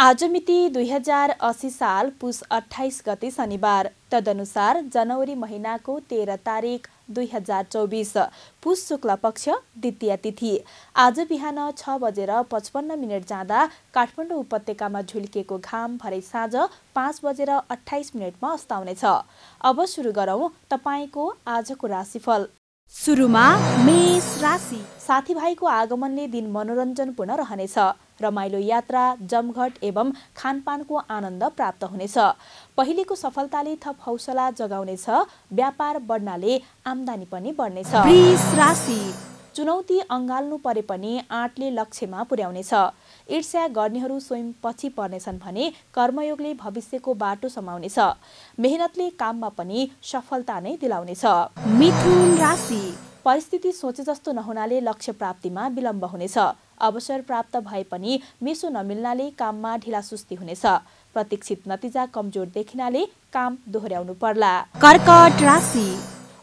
आज मिति दुई हजार असी साल पुस अठाइस गते शनिबार तदनुसार जनवरी महिनाको तेह्र तारिक दुई हजार चौबिस पुष शुक्ल पक्ष द्वितीय तिथि आज बिहान छ बजेर पचपन्न मिनट जाँदा काठमाडौँ उपत्यकामा झुल्किएको घाम भरै साँझ पाँच बजेर अठाइस मिनटमा अस्ताउनेछ अब सुरु गरौँ तपाईँको आजको राशिफल सुरुमा मेष राशि साथीभाइको आगमनले दिन मनोरञ्जनपूर्ण रहनेछ रमाइलो यात्रा जमघट एवं खानपानको आनन्द प्राप्त हुनेछ पहिलेको सफलताले थप हौसला जगाउनेछ व्यापार बढ्नाले आमदानी पनि बढ्नेछ चुनौती अङ्गाल्नु परे पनि आँटले लक्ष्यमा पुर्याउनेछ ईर्ष्या गर्नेहरू स्वयं पछि पर्नेछन् भने कर्मयोगले भविष्यको बाटो समाउनेछ मेहनतले काममा पनि सफलता नै दिलाउनेछ मिथुन राशि परिस्थिति सोचे जस्तो नहुनाले लक्ष्य प्राप्तिमा विलम्ब हुनेछ अवसर प्राप्त भए पनि मिसो नमिल्नाले काममा ढिलासुस्ती हुनेछ प्रतीक्षित नतिजा कमजोर देखिनाले काम दोहोऱ्याउनु पर्ला कर्कट राशि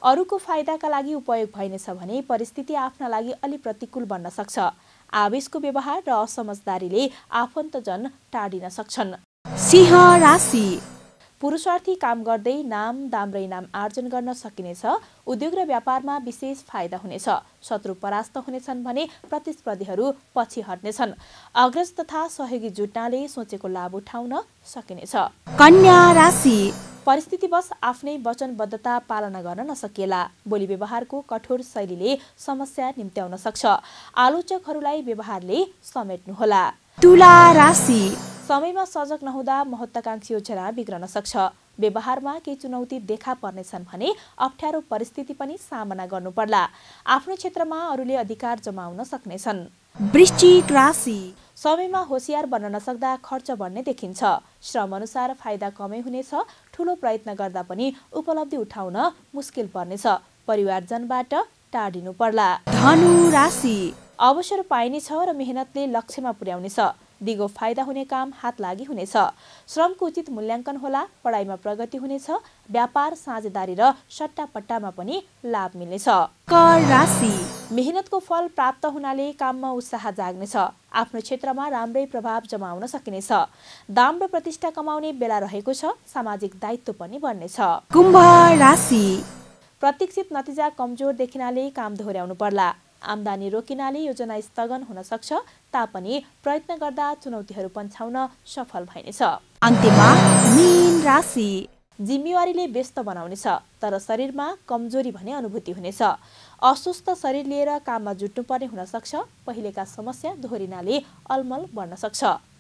अरूको फाइदाका लागि उपयोग भइनेछ भने परिस्थिति आफ्ना लागि अलि प्रतिकूल बन्न सक्छ आवेशको व्यवहार र असमझदारीले आफन्तजन टाढिन सक्छन् सिंह राशि पुरुषार्थी काम गर्दै नाम दाम र इनाम आर्जन गर्न सकिनेछ उद्योग र व्यापारमा विशेष फाइदा हुनेछ शत्रु परास्त हुनेछन् भने प्रतिस्पर्धीहरू पछि हट्नेछन् अग्रज तथा सहयोगी जुट्नाले सोचेको लाभ उठाउन सकिनेछ कन्या राशि परिस्थितिवश आफ्नै वचनबद्धता पालना गर्न नसकिएला बोली व्यवहारको कठोर शैलीले समस्या निम्त्याउन सक्छ आलोचकहरूलाई व्यवहारले समेट्नुहोला तुला राशि समयमा सजग नहुँदा महत्वाकांक्षी योजना बिग्रन सक्छ व्यवहारमा केही चुनौती देखा पर्नेछन् भने अप्ठ्यारो परिस्थिति पनि सामना गर्नुपर्ला आफ्नो क्षेत्रमा अरूले अधिकार जमाउन सक्नेछन् वृश्चिक राशि समयमा होसियार बन्न नसक्दा खर्च बढ्ने देखिन्छ श्रम अनुसार फाइदा कमै हुनेछ ठुलो प्रयत्न गर्दा पनि उपलब्धि उठाउन मुस्किल पर्नेछ परिवारजनबाट टाढिनु पर्ला धनु राशि अवसर पाइनेछ र मेहनतले लक्ष्यमा पुर्याउनेछ दिगो फाइदा हुने काम हात लागि हुनेछ श्रमको उचित मूल्याङ्कन होला पढाइमा प्रगति हुनेछ व्यापार साझेदारी र सट्टापट्टामा पनि लाभ मिल्नेछ मेहनतको फल प्राप्त हुनाले काममा उत्साह जाग्नेछ आफ्नो क्षेत्रमा राम्रै प्रभाव जमाउन सकिनेछ दाम र प्रतिष्ठा कमाउने बेला रहेको छ सामाजिक दायित्व पनि बढ्नेछ कुम्भ राशि प्रतीक्षित नतिजा कमजोर देखिनाले काम दोहोऱ्याउनु पर्ला आम्दानी रोकिनाले योजना स्थगन हुन सक्छ तापनि प्रयत्न गर्दा चुनौतीहरू पन्छाउन सफल भइनेछ जिम्मेवारीले व्यस्त बनाउनेछ तर शरीरमा कमजोरी भने अनुभूति हुनेछ अस्वस्थ शरीर लिएर काममा जुट्नुपर्ने सक्छ पहिलेका समस्या दोहोरिनाले अलमल बढ्न सक्छ